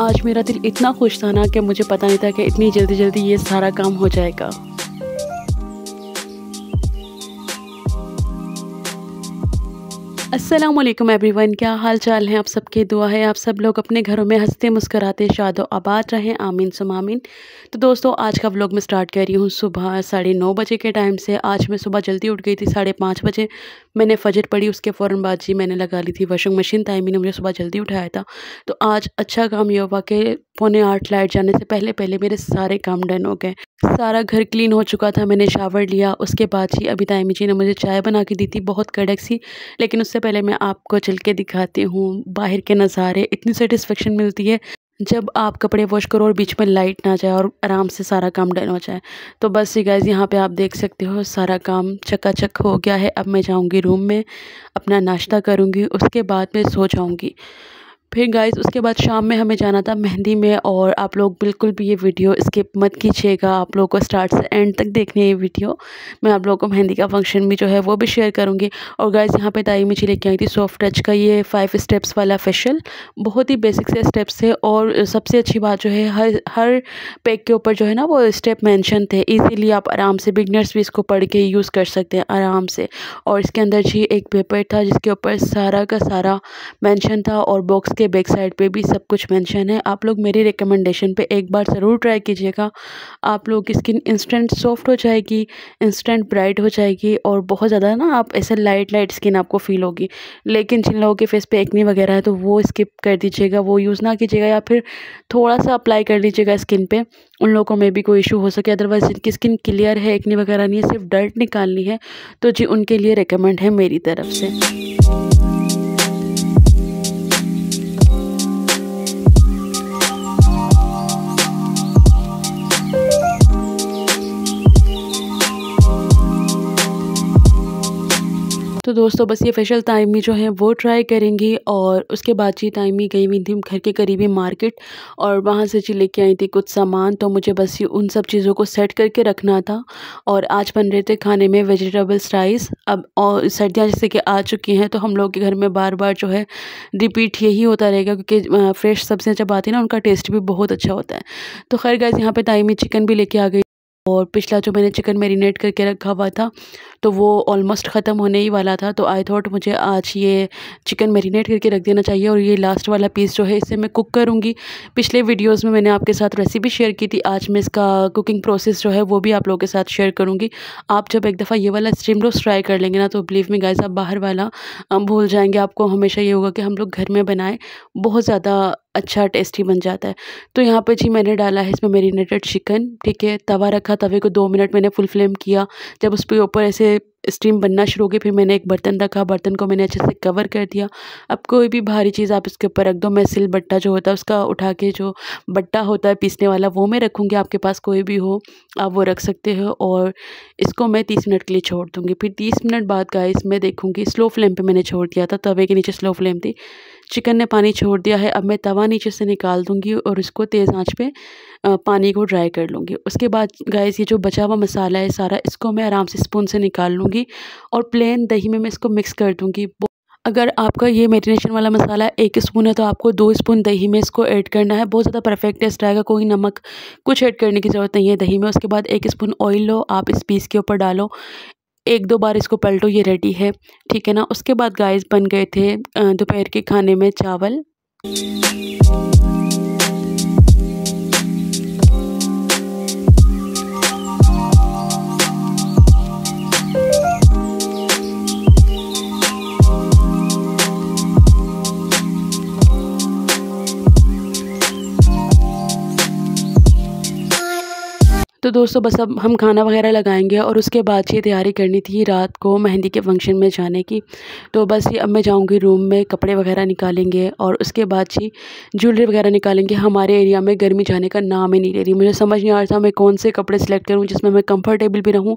आज मेरा दिल इतना खुश था ना कि मुझे पता नहीं था कि इतनी जल्दी जल्दी ये सारा काम हो जाएगा असलम एवरीवन क्या हाल चाल हैं आप सबके दुआ है आप सब लोग अपने घरों में हंसते मुस्कराते शादो आबाद रहें आमीन सुमामीन तो दोस्तों आज का व्लॉग मैं स्टार्ट कर रही हूँ सुबह साढ़े नौ बजे के टाइम से आज मैं सुबह जल्दी उठ गई थी साढ़े पाँच बजे मैंने फजर पड़ी उसके फ़ौर बाद जी मैंने लगा ली थी वॉशिंग मशीन तायमी ने मुझे सुबह जल्दी उठाया था तो आज अच्छा काम यह हुआ कि पौने आठ लाइट जाने से पहले पहले मेरे सारे काम डन हो गए सारा घर क्लीन हो चुका था मैंने शावर लिया उसके बाद ही अभी तायमी जी ने मुझे चाय बना के दी थी बहुत कड़क सी लेकिन उससे पहले मैं आपको चल के दिखाती हूँ बाहर के नज़ारे इतनी सेटिस्फेक्शन मिलती है जब आप कपड़े वॉश करो और बीच में लाइट ना जाए और आराम से सारा काम डन हो जाए तो बस ये गैज़ यहाँ पे आप देख सकते हो सारा काम चकाचक हो गया है अब मैं जाऊँगी रूम में अपना नाश्ता करूँगी उसके बाद मैं सो जाऊँगी फिर गाइस उसके बाद शाम में हमें जाना था मेहंदी में और आप लोग बिल्कुल भी ये वीडियो स्किप मत कीजिएगा आप लोगों को स्टार्ट से एंड तक देखनी है ये वीडियो मैं आप लोगों को मेहंदी का फंक्शन भी जो है वो भी शेयर करूँगी और गाइस यहाँ पे ताई मिची लेके आई थी सॉफ्ट टच का ये फाइव स्टेप्स वाला फेशियल बहुत ही बेसिक से स्टेप्स थे और सबसे अच्छी बात जो है हर हर पैक के ऊपर जो है ना वो स्टेप मैंशन थे ईजीली आप आराम से बिगनर्स भी इसको पढ़ के यूज़ कर सकते हैं आराम से और इसके अंदर जी एक पेपर था जिसके ऊपर सारा का सारा मैंशन था और बॉक्स के इसके बैक साइड पे भी सब कुछ मेंशन है आप लोग मेरी रिकमेंडेशन पे एक बार ज़रूर ट्राई कीजिएगा आप लोग की स्किन इंस्टेंट सॉफ्ट हो जाएगी इंस्टेंट ब्राइट हो जाएगी और बहुत ज़्यादा ना आप ऐसे लाइट लाइट स्किन आपको फील होगी लेकिन जिन लोगों के फेस पे एक्नी वगैरह है तो वो स्किप कर दीजिएगा वो यूज़ ना कीजिएगा या फिर थोड़ा सा अप्लाई कर लीजिएगा स्किन पर उन लोगों में भी कोई इशू हो सके अदरवाइज़ जिनकी स्किन क्लियर है एक्नी वगैरह नहीं है सिर्फ डर्ट निकालनी है तो जी उनके लिए रिकमेंड है मेरी तरफ से तो दोस्तों बस ये फेशल तयमी जो है वो ट्राई करेंगी और उसके बाद जी ताइमी गई हुई थी घर के करीबी मार्केट और वहाँ से जी लेके आई थी कुछ सामान तो मुझे बस ये उन सब चीज़ों को सेट करके रखना था और आज बन रहे थे खाने में वेजिटेबल्स राइस अब और सर्दियाँ जैसे कि आ चुकी हैं तो हम लोग के घर में बार बार जो है रिपीट यही होता रहेगा क्योंकि फ्रेश सब्जियाँ जब आती ना उनका टेस्ट भी बहुत अच्छा होता है तो खैर गैस यहाँ पर ताइमी चिकन भी लेके आ गई और पिछला जो मैंने चिकन मेरीनेट करके रखा हुआ था तो वो ऑलमोस्ट ख़त्म होने ही वाला था तो आई थॉट मुझे आज ये चिकन मेरीनेट करके रख देना चाहिए और ये लास्ट वाला पीस जो है इसे मैं कुक करूँगी पिछले वीडियोस में मैंने आपके साथ रेसिपी शेयर की थी आज मैं इसका कुकिंग प्रोसेस जो है वो भी आप लोगों के साथ शेयर करूँगी आप जब एक दफ़ा ये वाला स्टीम रोस्ट ट्राई कर लेंगे ना तो बिलीव में गाइज आप बाहर वाला भूल जाएंगे आपको हमेशा ये होगा कि हम लोग घर में बनाएँ बहुत ज़्यादा अच्छा टेस्टी बन जाता है तो यहाँ पर जी मैंने डाला है इसमें मेरीनेटेड चिकन ठीक है तवा रखा तवे को दो मिनट मैंने फुल फ्लेम किया जब उस पर ऊपर ऐसे स्टीम बनना शुरू हो गई फिर मैंने एक बर्तन रखा बर्तन को मैंने अच्छे से कवर कर दिया अब कोई भी भारी चीज़ आप इसके ऊपर रख दो मैं सिल बट्टा जो होता है उसका उठा के जो बट्टा होता है पीसने वाला वो मैं रखूँगी आपके पास कोई भी हो आप वो रख सकते हो और इसको मैं तीस मिनट के लिए छोड़ दूँगी फिर तीस मिनट बाद का इसमें देखूँगी स्लो फ्लेम पर मैंने छोड़ दिया था तवे के नीचे स्लो फ्लेम थी चिकन ने पानी छोड़ दिया है अब मैं तवा नीचे से निकाल दूंगी और इसको तेज़ आंच पे पानी को ड्राई कर लूँगी उसके बाद गाइस ये जो बचा हुआ मसाला है सारा इसको मैं आराम से स्पून से निकाल लूँगी और प्लेन दही में मैं इसको मिक्स कर दूँगी अगर आपका ये मेरीनेशन वाला मसाला एक स्पून है तो आपको दो स्पून दही में इसको ऐड करना है बहुत ज़्यादा परफेक्ट टेस्ट आएगा कोई नमक कुछ ऐड करने की ज़रूरत नहीं है दही में उसके बाद एक स्पून ऑयल लो आप इस पीस के ऊपर डालो एक दो बार इसको पलटो ये रेडी है ठीक है ना उसके बाद गाइस बन गए थे दोपहर के खाने में चावल तो दोस्तों बस अब हम खाना वगैरह लगाएंगे और उसके बाद ये तैयारी करनी थी रात को मेहंदी के फंक्शन में जाने की तो बस ये अब मैं जाऊंगी रूम में कपड़े वगैरह निकालेंगे और उसके बाद ही ज्वेलरी वगैरह निकालेंगे हमारे एरिया में गर्मी जाने का नाम ही नहीं ले रही मुझे समझ नहीं आ रहा था मैं कौन से कपड़े सेलेक्ट करूँ जिसमें मैं कंफर्टेबल भी रहूँ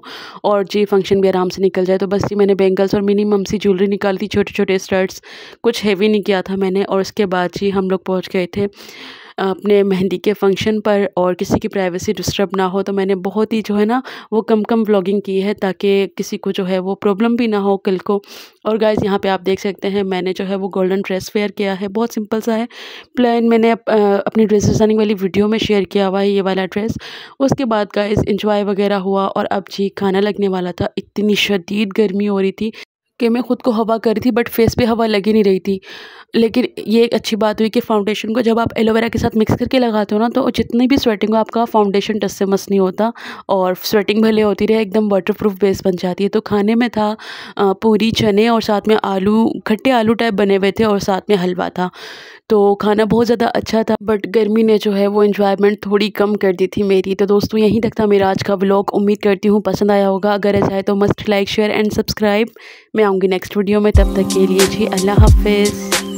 और जी फंक्शन भी आराम से निकल जाए तो बस ये मैंने बेंगल्स और मिनिमम सी ज्वेलरी निकाली थी छोटे छोटे स्टर्ट्स कुछ हैवी नहीं किया था मैंने और उसके बाद ही हम लोग पहुँच गए थे अपने मेहंदी के फंक्शन पर और किसी की प्राइवेसी डिस्टर्ब ना हो तो मैंने बहुत ही जो है ना वो कम कम व्लॉगिंग की है ताकि किसी को जो है वो प्रॉब्लम भी ना हो कल को और गाइज यहाँ पे आप देख सकते हैं मैंने जो है वो गोल्डन ड्रेस वेयर किया है बहुत सिंपल सा है प्लान मैंने अप, अपनी ड्रेस डिज़ाइनिंग वाली वीडियो में शेयर किया हुआ है ये वाला ड्रेस उसके बाद गाइज इंजॉय वगैरह हुआ और अब जी खाना लगने वाला था इतनी शदीद गर्मी हो रही थी कि मैं ख़ुद को हवा कर रही थी बट फेस पे हवा लगी नहीं रही थी लेकिन ये एक अच्छी बात हुई कि फाउंडेशन को जब आप एलोवेरा के साथ मिक्स करके लगाते हो ना तो जितनी भी स्वेटिंग हो आपका फाउंडेशन टस से मस नहीं होता और स्वेटिंग भले होती रहे एकदम वाटरप्रूफ बेस बन जाती है तो खाने में था पूरी चने और साथ में आलू खट्टे आलू टाइप बने हुए थे और साथ में हलवा था तो खाना बहुत ज़्यादा अच्छा था बट गर्मी ने जो है वो इन्जॉयमेंट थोड़ी कम कर दी थी मेरी तो दोस्तों यहीं तक था मेरा आज का ब्लॉग उम्मीद करती हूँ पसंद आया होगा अगर ऐसा है तो must like share and subscribe मैं आऊँगी नेक्स्ट वीडियो में तब तक के लिए जी अल्लाह हाफिज़